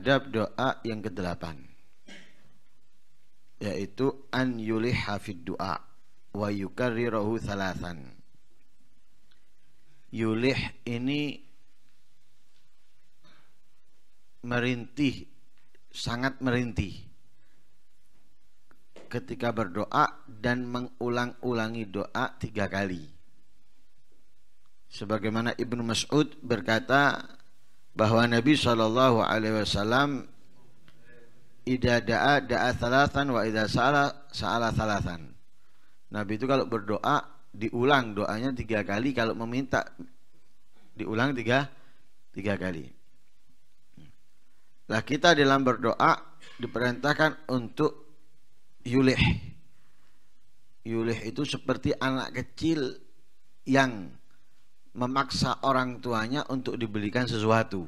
terhadap doa yang kedelapan yaitu an yulih hafid doa wa yukarrirahu salasan yulih ini merintih sangat merintih ketika berdoa dan mengulang-ulangi doa tiga kali sebagaimana Ibnu Mas'ud berkata bahwa Nabi Shallallahu Alaihi Wasallam ida daa daa salatan wa ida saala saala salatan. Nabi itu kalau berdoa diulang doanya tiga kali kalau meminta diulang tiga tiga kali. Lah kita dalam berdoa diperintahkan untuk yulih. Yulih itu seperti anak kecil yang memaksa orang tuanya untuk dibelikan sesuatu.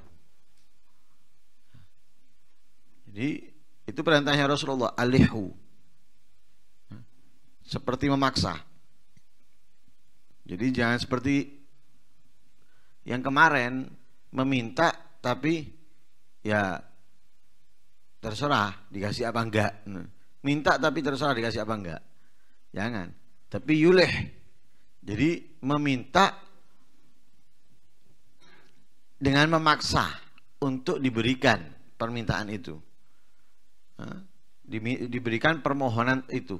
Jadi itu perintahnya Rasulullah alihu seperti memaksa. Jadi jangan seperti yang kemarin meminta tapi ya terserah dikasih apa enggak. Minta tapi terserah dikasih apa enggak. Jangan. Tapi yuleh. Jadi meminta dengan memaksa untuk diberikan permintaan itu. Diberikan permohonan itu.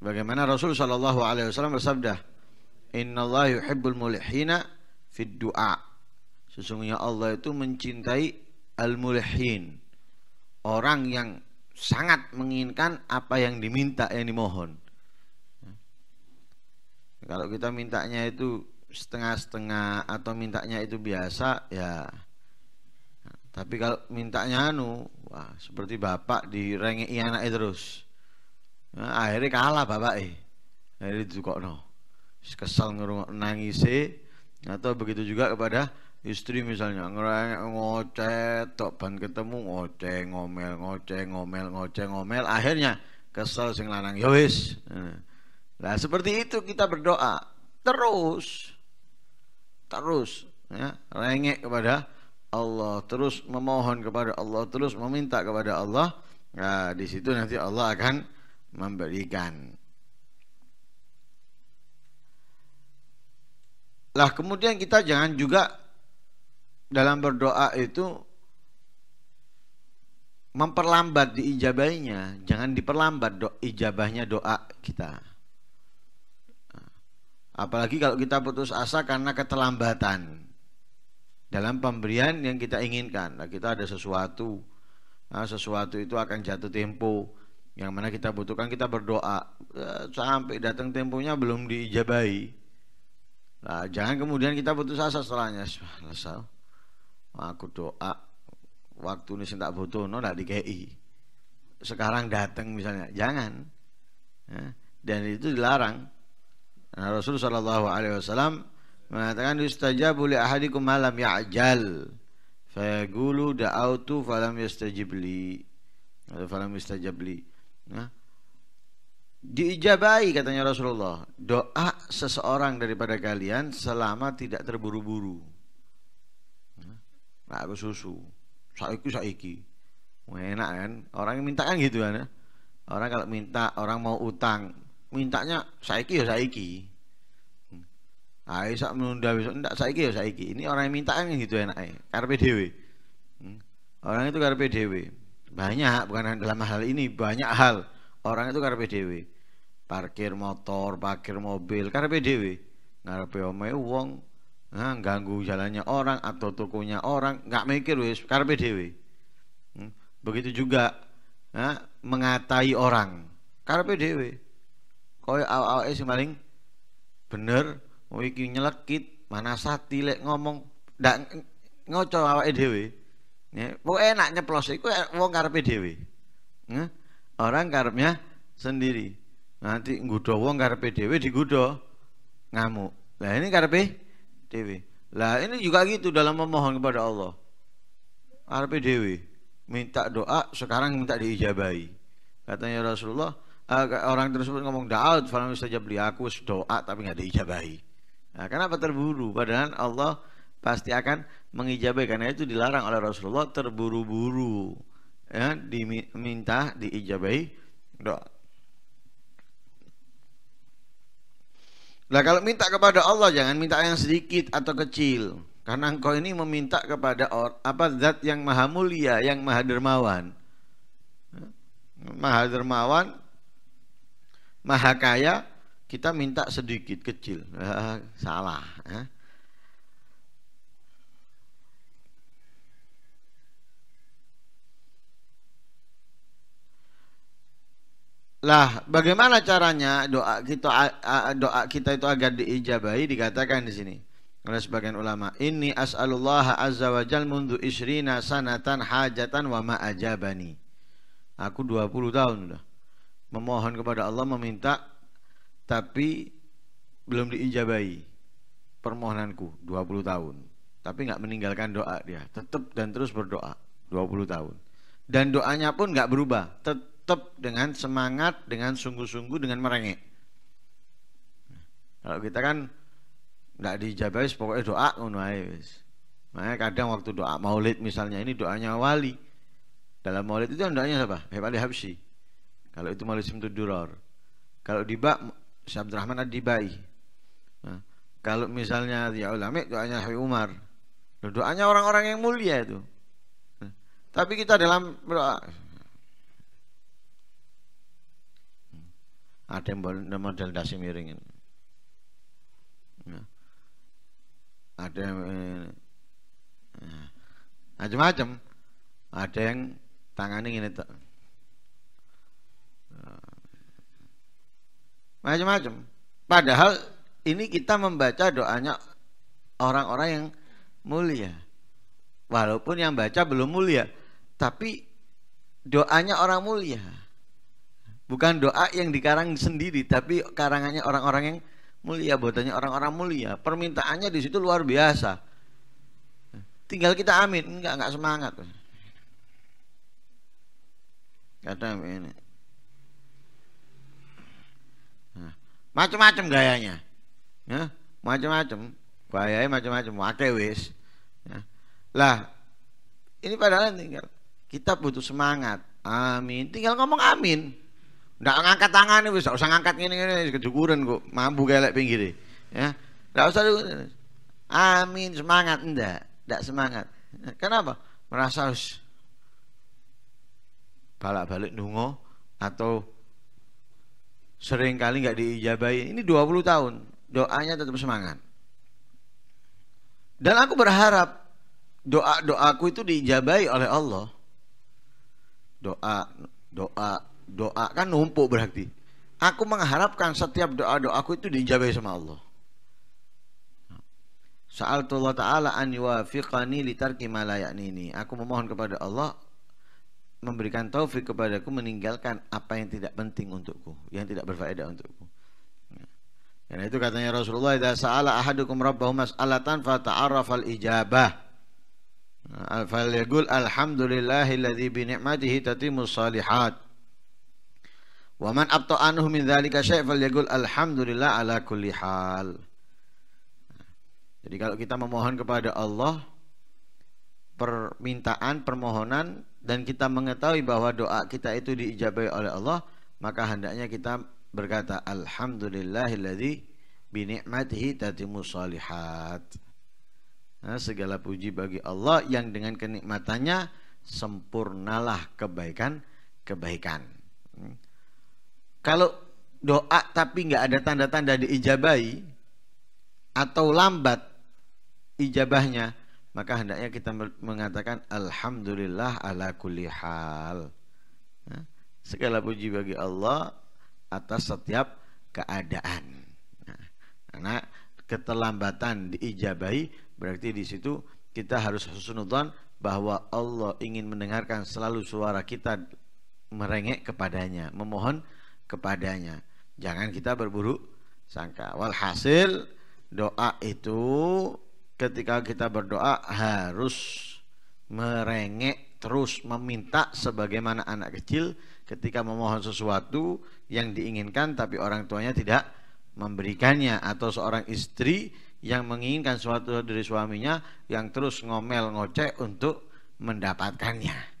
Bagaimana Rasul Shallallahu Alaihi Wasallam bersabda, Inna Allah yuhibbul mulihina fid du'a. Sesungguhnya Allah itu mencintai al-mulihin. Orang yang sangat menginginkan apa yang diminta, yang dimohon. Kalau kita mintanya itu setengah-setengah atau mintanya itu biasa ya tapi kalau mintanya anu wah seperti bapak direngi anak terus nah, akhirnya kalah bapak eh akhirnya juga no kesal nangis atau begitu juga kepada istri misalnya ngerengek ngoceh tok ban ketemu ngoceh ngomel ngoceh ngomel ngoceh ngomel akhirnya kesel sing lanang yowis ya nah seperti itu kita berdoa terus terus ya, rengek kepada Allah, terus memohon kepada Allah, terus meminta kepada Allah, nah, di situ nanti Allah akan memberikan. Lah kemudian kita jangan juga dalam berdoa itu memperlambat diijabainya, jangan diperlambat do, ijabahnya doa kita. Apalagi kalau kita putus asa karena keterlambatan dalam pemberian yang kita inginkan. Nah, kita ada sesuatu, nah, sesuatu itu akan jatuh tempo yang mana kita butuhkan kita berdoa eh, sampai datang temponya belum diijabahi. Nah, jangan kemudian kita putus asa setelahnya. Subhanallah. Aku doa waktu ini tak butuh no di dikei sekarang datang misalnya jangan eh, dan itu dilarang Nah, Rasul Shallallahu Alaihi Wasallam mengatakan yustajabu li ahadikum malam ya'jal fayaqulu da'autu falam yastajib li falam yastajab li nah diijabai katanya Rasulullah doa seseorang daripada kalian selama tidak terburu-buru nah aku susu saiki saiki enak kan orang yang minta kan gitu kan ya? orang kalau minta orang mau utang mintanya saiki ya saiki hmm. ah isak menunda besok ndak saiki ya saiki ini orang yang minta kan gitu enak karpe dhewe. Hmm. orang itu karpe dhewe. banyak bukan dalam hal ini banyak hal orang itu karpe dhewe. parkir motor parkir mobil karpe dhewe. ngarepe omae wong nah, ganggu jalannya orang atau tokonya orang nggak mikir wis karpe dhewe. Hmm. begitu juga nah, mengatai orang karpe dewe koyo awake sing paling bener oh iki nyelekit sati lek ngomong ndak ngoco awake dhewe ya pokoke enak nyeplos iku e- wong karepe dhewe ya. orang karepnya sendiri nanti nggodha wong karepe dhewe digodha ngamuk lah ini karepe dhewe lah ini juga gitu dalam memohon kepada Allah karepe dhewe minta doa sekarang minta diijabahi katanya Rasulullah uh, orang tersebut ngomong Daud falam saja beli aku doa tapi nggak diijabahi nah, kenapa terburu padahal Allah pasti akan mengijabahi karena itu dilarang oleh Rasulullah terburu-buru ya kan? diminta diijabahi doa Nah kalau minta kepada Allah jangan minta yang sedikit atau kecil karena engkau ini meminta kepada or, apa zat yang maha mulia yang maha dermawan maha dermawan maha kaya kita minta sedikit kecil eh, salah eh. Lah, bagaimana caranya doa kita doa kita itu agar diijabahi dikatakan di sini oleh sebagian ulama, ini as'alullah azza wa jal mundu isrina sanatan hajatan wa ma ajabani." Aku 20 tahun sudah memohon kepada Allah meminta tapi belum diijabahi permohonanku 20 tahun tapi nggak meninggalkan doa dia tetap dan terus berdoa 20 tahun dan doanya pun nggak berubah tetap dengan semangat dengan sungguh-sungguh dengan merengek kalau kita kan nggak diijabahi pokoknya doa ngono makanya kadang waktu doa maulid misalnya ini doanya wali dalam maulid itu kan doanya siapa Habib Ali Habsyi kalau itu malisim itu duror. Kalau dibak Syekh Abdul Rahman di dibai Nah, kalau misalnya ya ulama doanya Habib Umar. Doanya orang-orang yang mulia itu. Nah, tapi kita dalam berdoa ada yang model dasi miringin. Nah, ada yang eh, nah, macam-macam. ada yang tangannya ini tuh. macam-macam. Padahal ini kita membaca doanya orang-orang yang mulia. Walaupun yang baca belum mulia, tapi doanya orang mulia. Bukan doa yang dikarang sendiri, tapi karangannya orang-orang yang mulia, botanya orang-orang mulia. Permintaannya di situ luar biasa. Tinggal kita amin, enggak enggak semangat. Kata ini macam-macam gayanya ya macam-macam gayanya macam-macam wakai wis ya. lah ini padahal tinggal kita butuh semangat amin tinggal ngomong amin nggak ngangkat tangan nih bisa usah ngangkat gini gini kejukuran kok mampu gelek pinggir e. ya nggak usah amin semangat ndak ndak semangat kenapa merasa harus balak balik nungo atau seringkali nggak diijabai Ini 20 tahun, doanya tetap semangat. Dan aku berharap doa-doaku itu diijabai oleh Allah. Doa, doa, doa kan numpuk berarti. Aku mengharapkan setiap doa-doaku itu diijabai sama Allah. Sa'altu Allah Ta'ala an yuwafiqani litarki ma Aku memohon kepada Allah memberikan taufik kepadaku meninggalkan apa yang tidak penting untukku, yang tidak berfaedah untukku. Ya. Karena itu katanya Rasulullah, "Idza sa'ala ahadukum rabbahu mas'alatan fata'arraf al-ijabah." Nah, Falyaqul alhamdulillahilladzi bi ni'matihi tatimu shalihat. Wa man abta anhu min dzalika syai' falyaqul alhamdulillah ala kulli hal. Ya. jadi kalau kita memohon kepada Allah permintaan, permohonan dan kita mengetahui bahwa doa kita itu diijabai oleh Allah, maka hendaknya kita berkata alhamdulillahilladzi bi ni'matihi tatimu salihat. Nah, segala puji bagi Allah yang dengan kenikmatannya sempurnalah kebaikan-kebaikan. Hmm. Kalau doa tapi nggak ada tanda-tanda diijabai atau lambat ijabahnya, maka hendaknya kita mengatakan alhamdulillah ala kulli hal. Ya. segala puji bagi Allah atas setiap keadaan. Ya. karena keterlambatan diijabahi berarti di situ kita harus husnudzon bahwa Allah ingin mendengarkan selalu suara kita merengek kepadanya, memohon kepadanya. Jangan kita berburuk sangka. Walhasil doa itu ketika kita berdoa harus merengek terus meminta sebagaimana anak kecil ketika memohon sesuatu yang diinginkan tapi orang tuanya tidak memberikannya atau seorang istri yang menginginkan sesuatu dari suaminya yang terus ngomel ngoceh untuk mendapatkannya.